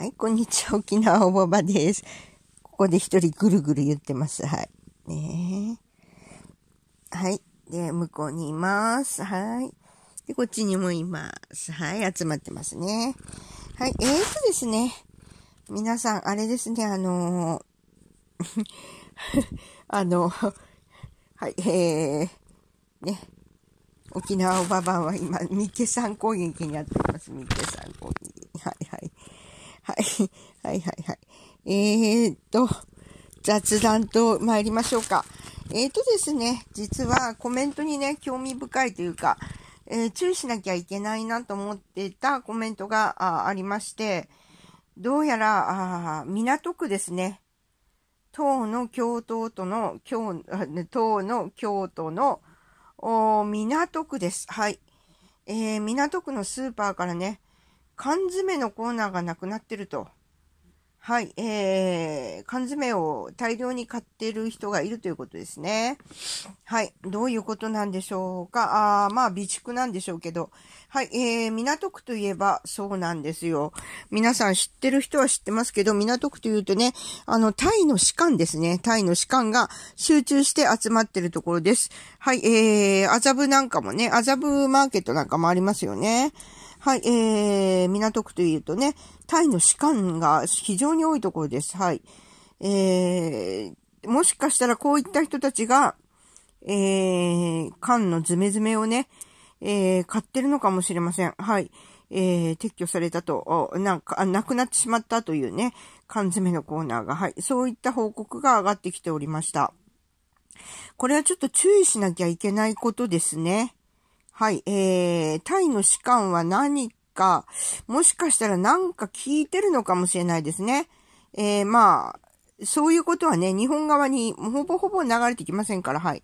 はい、こんにちは、沖縄おばばです。ここで一人ぐるぐる言ってます。はい。ねはい。で、向こうにいます。はい。で、こっちにもいます。はい、集まってますね。はい、えーとですね。皆さん、あれですね、あのー、あのはい、えー、ね。沖縄おばばは今、三毛山攻撃にあってます。三毛山攻撃。はいはい。はい。はいはいはい。えー、っと、雑談と参りましょうか。えー、っとですね、実はコメントにね、興味深いというか、えー、注意しなきゃいけないなと思ってたコメントがありまして、どうやら、あ港区ですね。党の京都との、京、党の京都の、港区です。はい。えー、港区のスーパーからね、缶詰のコーナーがなくなってると。はい、えー、缶詰を大量に買ってる人がいるということですね。はい、どういうことなんでしょうか。あまあ、備蓄なんでしょうけど。はい、えー、港区といえばそうなんですよ。皆さん知ってる人は知ってますけど、港区というとね、あの、タイの士官ですね。タイの士官が集中して集まってるところです。はい、えー、麻布なんかもね、麻布マーケットなんかもありますよね。はい、えー、港区というとね、タイの士官が非常に多いところです。はい。えー、もしかしたらこういった人たちが、えー、缶のズメズメをね、えー、買ってるのかもしれません。はい。えー、撤去されたと、なんか、なくなってしまったというね、缶詰のコーナーが、はい。そういった報告が上がってきておりました。これはちょっと注意しなきゃいけないことですね。はい、えー、タイの士官は何か、もしかしたら何か聞いてるのかもしれないですね。えー、まあ、そういうことはね、日本側にほぼほぼ流れてきませんから、はい。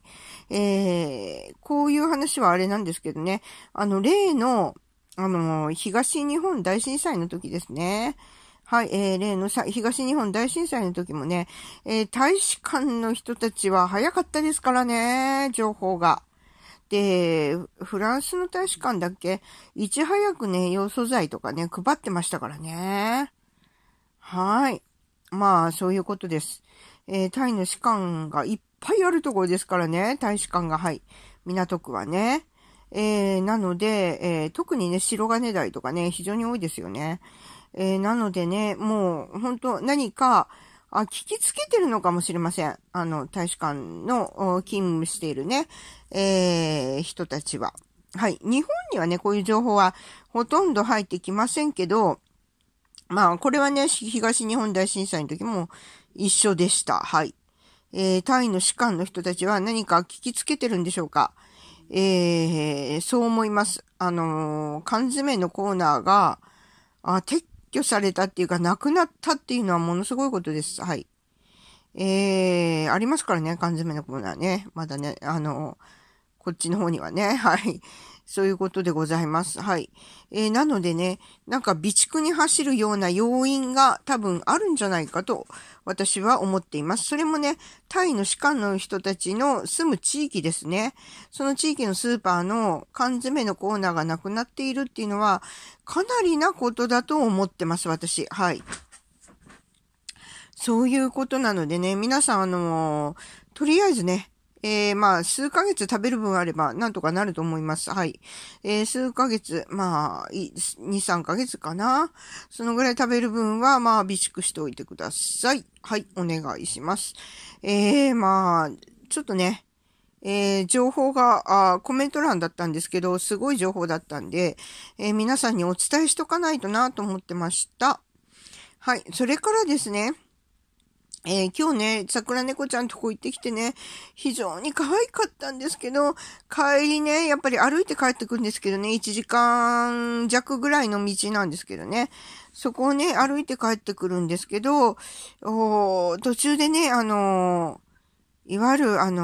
えー、こういう話はあれなんですけどね、あの、例の、あの、東日本大震災の時ですね。はい、えー、例の東日本大震災の時もね、えー、大使館の人たちは早かったですからね、情報が。で、フランスの大使館だっけいち早くね、要素材とかね、配ってましたからね。はい。まあ、そういうことです。えー、タイの士官がいっぱいあるところですからね、大使館が、はい。港区はね。えー、なので、えー、特にね、白金台とかね、非常に多いですよね。えー、なのでね、もう、本当何か、あ、聞きつけてるのかもしれません。あの、大使館の勤務しているね、えー、人たちは。はい。日本にはね、こういう情報はほとんど入ってきませんけど、まあ、これはね、東日本大震災の時も一緒でした。はい。えー、タイの士官の人たちは何か聞きつけてるんでしょうかえー、そう思います。あのー、缶詰のコーナーが、あ撤去されたっていうか、亡くなったっていうのはものすごいことです。はい。えー、ありますからね、缶詰のコーナーね。まだね、あの、こっちの方にはね、はい。そういうことでございます。はい。えー、なのでね、なんか備蓄に走るような要因が多分あるんじゃないかと私は思っています。それもね、タイの士官の人たちの住む地域ですね。その地域のスーパーの缶詰のコーナーがなくなっているっていうのは、かなりなことだと思ってます、私。はい。そういうことなのでね、皆さん、あのー、とりあえずね、えー、まあ、数ヶ月食べる分あれば、なんとかなると思います。はい。えー、数ヶ月、まあ、2、3ヶ月かな。そのぐらい食べる分は、まあ、備蓄しておいてください。はい、お願いします。えー、まあ、ちょっとね、えー、情報があ、コメント欄だったんですけど、すごい情報だったんで、えー、皆さんにお伝えしとかないとなと思ってました。はい。それからですね、えー、今日ね、桜猫ちゃんとこ行ってきてね、非常に可愛かったんですけど、帰りね、やっぱり歩いて帰ってくんですけどね、1時間弱ぐらいの道なんですけどね、そこをね、歩いて帰ってくるんですけど、お途中でね、あのー、いわゆる、あの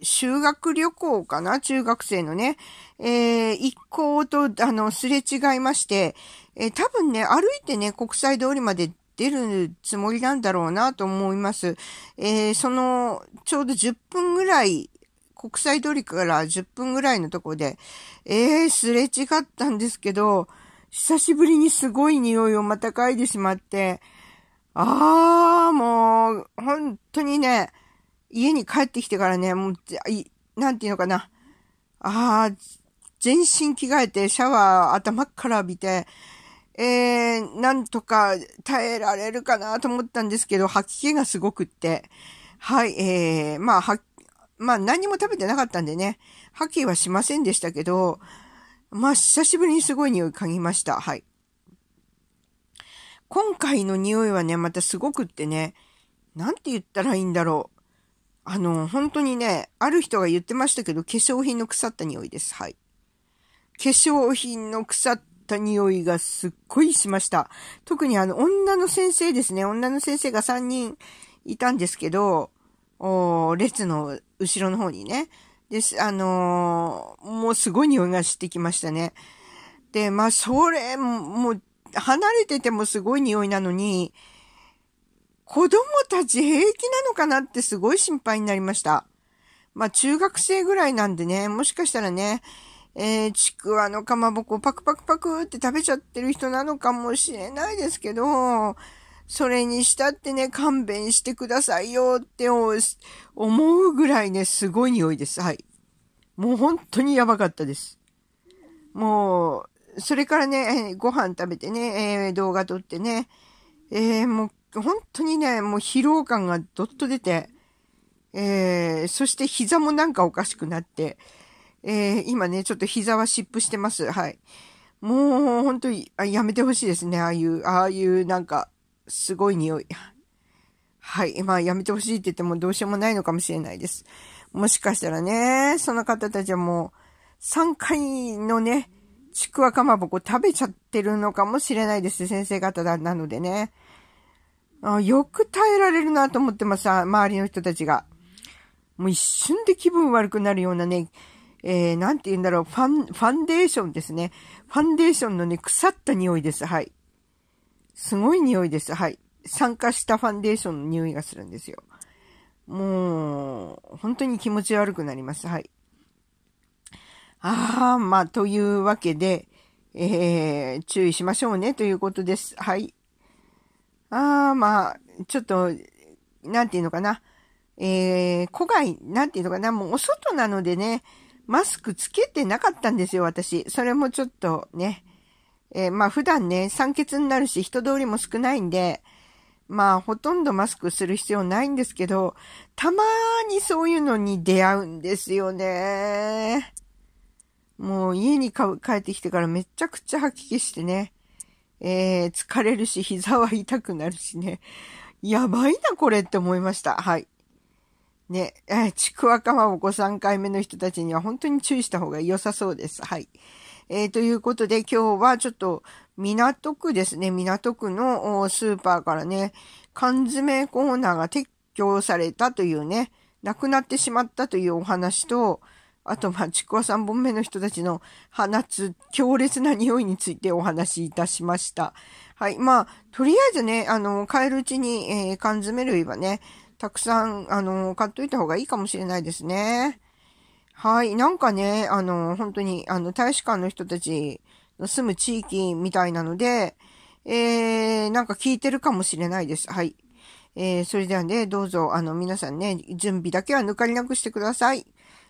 ー、修学旅行かな中学生のね、え一行と、あの、すれ違いまして、え多分ね、歩いてね、国際通りまで出るつもりなんだろうなと思います。えー、その、ちょうど10分ぐらい、国際通りから10分ぐらいのとこで、えー、すれ違ったんですけど、久しぶりにすごい匂いをまた嗅いでしまって、あー、もう、本当にね、家に帰ってきてからね、もう、なんていうのかな、あー、全身着替えてシャワー頭から浴びて、えー、なんとか耐えられるかなと思ったんですけど、吐き気がすごくって。はい、えー、まあ、は、まあ何も食べてなかったんでね、吐きはしませんでしたけど、まあ久しぶりにすごい匂い嗅ぎました。はい。今回の匂いはね、またすごくってね、なんて言ったらいいんだろう。あの、本当にね、ある人が言ってましたけど、化粧品の腐った匂いです。はい。化粧品の腐ったった匂いがすっごいしました。特にあの、女の先生ですね。女の先生が3人いたんですけど、お列の後ろの方にね。です、あのー、もうすごい匂いがしてきましたね。で、まあ、それ、もう、離れててもすごい匂いなのに、子供たち平気なのかなってすごい心配になりました。まあ、中学生ぐらいなんでね、もしかしたらね、えー、ちくわのかまぼこパクパクパクって食べちゃってる人なのかもしれないですけど、それにしたってね、勘弁してくださいよって思うぐらいね、すごい匂いです。はい。もう本当にやばかったです。もう、それからね、ご飯食べてね、えー、動画撮ってね、えー、もう本当にね、もう疲労感がどっと出て、えー、そして膝もなんかおかしくなって、えー、今ね、ちょっと膝は湿布してます。はい。もう、本当に、あやめてほしいですね。ああいう、ああいう、なんか、すごい匂い。はい。まあ、やめてほしいって言ってもどうしようもないのかもしれないです。もしかしたらね、その方たちはもう、3回のね、ちくわかまぼこ食べちゃってるのかもしれないです。先生方なのでね。あよく耐えられるなと思ってます。周りの人たちが。もう一瞬で気分悪くなるようなね、えー、なんて言うんだろう、ファン、ファンデーションですね。ファンデーションのね、腐った匂いです。はい。すごい匂いです。はい。酸化したファンデーションの匂いがするんですよ。もう、本当に気持ち悪くなります。はい。ああ、まあ、というわけで、えー、注意しましょうね、ということです。はい。ああ、まあ、ちょっと、なんていうのかな。えー、古外、なんていうのかな。もうお外なのでね、マスクつけてなかったんですよ、私。それもちょっとね。えー、まあ普段ね、酸欠になるし人通りも少ないんで、まあほとんどマスクする必要ないんですけど、たまにそういうのに出会うんですよね。もう家に帰ってきてからめちゃくちゃ吐き気してね。えー、疲れるし膝は痛くなるしね。やばいなこれって思いました。はい。ね、ちくわかまぼこ3回目の人たちには本当に注意した方が良さそうです。はい。えー、ということで今日はちょっと港区ですね、港区のスーパーからね、缶詰コーナーが撤去されたというね、なくなってしまったというお話と、あと、まあ、ちくわ3本目の人たちの放つ強烈な匂いについてお話しいたしました。はい。まあ、とりあえずね、あの、帰るうちに、えー、缶詰類はね、たくさん、あの、買っといた方がいいかもしれないですね。はい。なんかね、あの、本当に、あの、大使館の人たちの住む地域みたいなので、えー、なんか聞いてるかもしれないです。はい。えー、それではね、どうぞ、あの、皆さんね、準備だけは抜かりなくしてください。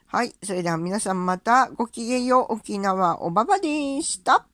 はい。それでは皆さんまたごきげんよう。沖縄おばばでした。